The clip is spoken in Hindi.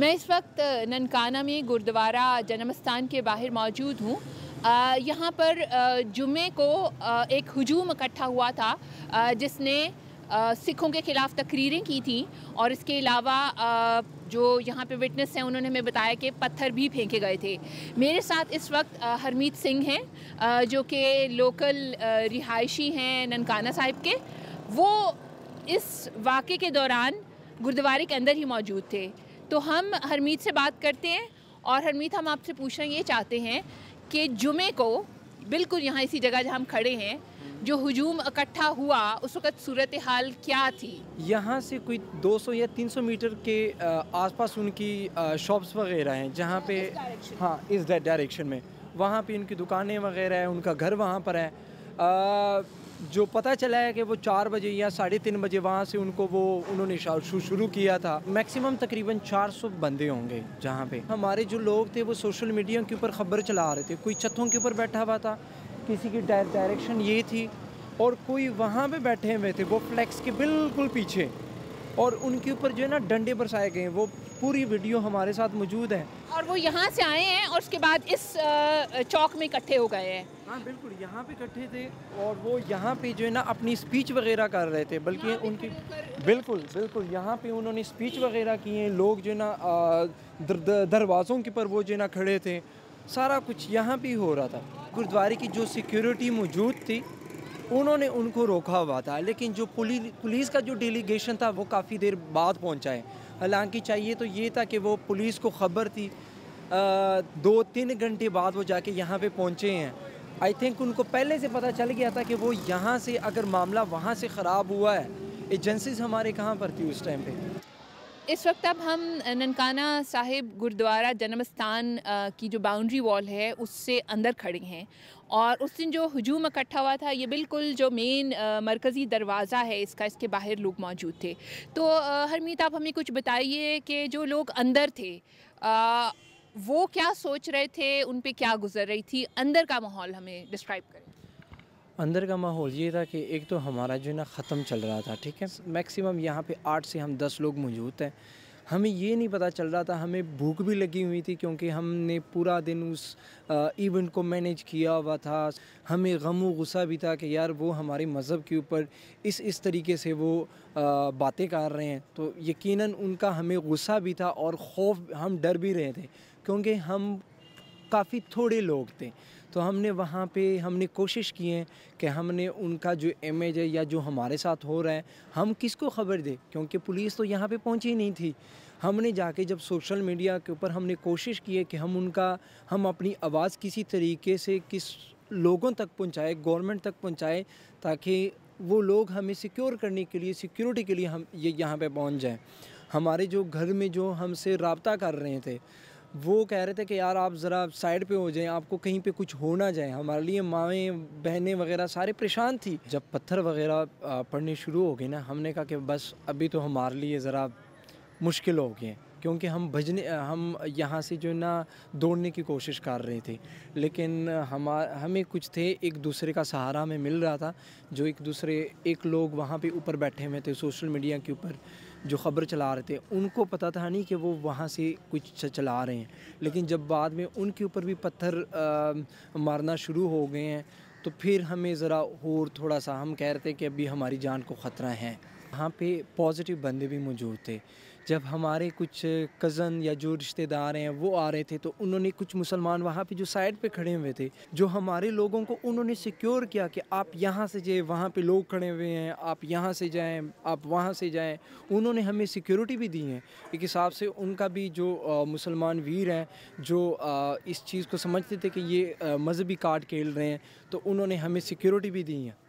मैं इस वक्त ननकाना में गुरुद्वारा जन्मस्थान के बाहर मौजूद हूँ यहाँ पर जुमे को एक हजूम इकट्ठा हुआ था जिसने सिखों के ख़िलाफ़ तकरीरें की थी और इसके अलावा जो यहाँ पे विटनेस हैं उन्होंने हमें बताया कि पत्थर भी फेंके गए थे मेरे साथ इस वक्त हरमीत सिंह हैं जो कि लोकल रिहायशी हैं ननकाना साहिब के वो इस वाक़े के दौरान गुरुद्वारे के अंदर ही मौजूद थे तो हम हरमीत से बात करते हैं और हरमीत हम आपसे पूछना ये चाहते हैं कि जुमे को बिल्कुल यहाँ इसी जगह जहाँ हम खड़े हैं जो हजूम इकट्ठा हुआ उस वक्त सूरत हाल क्या थी यहाँ से कोई 200 या 300 मीटर के आसपास उनकी शॉप्स वगैरह हैं जहाँ हाँ, पे हाँ इस डायरेक्शन में वहाँ पे इनकी दुकानें वगैरह हैं उनका घर वहाँ पर है आ, जो पता चला है कि वो चार बजे या साढ़े तीन बजे वहाँ से उनको वो उन्होंने शुरू किया था मैक्सिमम तकरीबन 400 बंदे होंगे जहाँ पे हमारे जो लोग थे वो सोशल मीडिया के ऊपर खबर चला रहे थे कोई छतों के ऊपर बैठा हुआ था किसी की डायरेक्शन ये थी और कोई वहाँ पे बैठे हुए थे वो फ्लैक्स के बिल्कुल पीछे और उनके ऊपर जो है ना डंडे बरसाए गए हैं वो पूरी वीडियो हमारे साथ मौजूद है और वो यहाँ से आए हैं और उसके बाद इस चौक में इकट्ठे हो गए हैं हाँ बिल्कुल यहाँ पे इकट्ठे थे और वो यहाँ पे जो है ना अपनी स्पीच वगैरह कर रहे थे बल्कि उनकी तो बिल्कुल बिल्कुल यहाँ पे उन्होंने स्पीच वगैरह की है लोग जो है ना दरवाज़ों के पर वो जो है ना खड़े थे सारा कुछ यहाँ पे हो रहा था गुरुद्वारे की जो सिक्योरिटी मौजूद थी उन्होंने उनको रोका हुआ था लेकिन जो पुलिस पुलिस का जो डेलीगेशन था वो काफ़ी देर बाद पहुंचा है हालांकि चाहिए तो ये था कि वो पुलिस को खबर थी आ, दो तीन घंटे बाद वो जाके यहाँ पे पहुँचे हैं आई थिंक उनको पहले से पता चल गया था कि वो यहाँ से अगर मामला वहाँ से ख़राब हुआ है एजेंसीज हमारे कहाँ पर थी उस टाइम पर इस वक्त अब हम ननकाना साहिब गुरुद्वारा जन्म स्थान की जो बाउंड्री वॉल है उससे अंदर खड़े हैं और उस दिन जो हजूम इकट्ठा हुआ था ये बिल्कुल जो मेन मरकज़ी दरवाज़ा है इसका इसके बाहर लोग मौजूद थे तो हरमीत आप हमें कुछ बताइए कि जो लोग अंदर थे आ, वो क्या सोच रहे थे उन पर क्या गुजर रही थी अंदर का माहौल हमें डिस्क्राइब करें अंदर का माहौल ये था कि एक तो हमारा जो है ना ख़त्म चल रहा था ठीक है मैक्सिमम यहाँ पे आठ से हम दस लोग मौजूद हैं हमें ये नहीं पता चल रहा था हमें भूख भी लगी हुई थी क्योंकि हमने पूरा दिन उस इवेंट को मैनेज किया हुआ था हमें गम व गुस्सा भी था कि यार वो हमारे मज़हब के ऊपर इस इस तरीके से वो बातें कर रहे हैं तो यकीनन उनका हमें गुस्सा भी था और खौफ हम डर भी रहे थे क्योंकि हम काफ़ी थोड़े लोग थे तो हमने वहाँ पे हमने कोशिश की है कि हमने उनका जो इमेज है या जो हमारे साथ हो रहा है हम किसको खबर दें क्योंकि पुलिस तो यहाँ पे पहुँची नहीं थी हमने जाके जब सोशल मीडिया के ऊपर हमने कोशिश की है कि हम उनका हम अपनी आवाज़ किसी तरीके से किस लोगों तक पहुँचाए गवर्नमेंट तक पहुँचाए ताकि वो लोग हमें सिक्योर करने के लिए सिक्योरिटी के लिए हम ये यहाँ पर पहुँच जाएँ हमारे जो घर में जो हमसे रबता कर रहे थे वो कह रहे थे कि यार आप ज़रा साइड पे हो जाएं आपको कहीं पे कुछ हो ना जाए हमारे लिए माएँ बहनें वगैरह सारे परेशान थी जब पत्थर वगैरह पड़ने शुरू हो गए ना हमने कहा कि बस अभी तो हमारे लिए ज़रा मुश्किल हो गए क्योंकि हम भजने हम यहाँ से जो है ना दौड़ने की कोशिश कर रहे थे लेकिन हम हमें कुछ थे एक दूसरे का सहारा हमें मिल रहा था जो एक दूसरे एक लोग वहाँ पे ऊपर बैठे हुए थे सोशल मीडिया के ऊपर जो ख़बर चला रहे थे उनको पता था नहीं कि वो वहाँ से कुछ चला रहे हैं लेकिन जब बाद में उनके ऊपर भी पत्थर मारना शुरू हो गए हैं तो फिर हमें ज़रा और थोड़ा सा हम कह रहे थे कि अभी हमारी जान को ख़तरा है यहाँ पे पॉजिटिव बंदे भी मौजूद थे जब हमारे कुछ कज़न या जो रिश्तेदार हैं वो आ रहे थे तो उन्होंने कुछ मुसलमान वहाँ पे जो साइड पे खड़े हुए थे जो हमारे लोगों को उन्होंने सिक्योर किया कि आप यहाँ से जाए वहाँ पे लोग खड़े हुए हैं आप यहाँ से जाएँ आप वहाँ से जाएँ उन्होंने हमें सिक्योरिटी भी दी है एक हिसाब से उनका भी जो मुसलमान वीर हैं जो आ, इस चीज़ को समझते थे कि ये मज़हबी कार्ड खेल रहे हैं तो उन्होंने हमें सिक्योरिटी भी दी है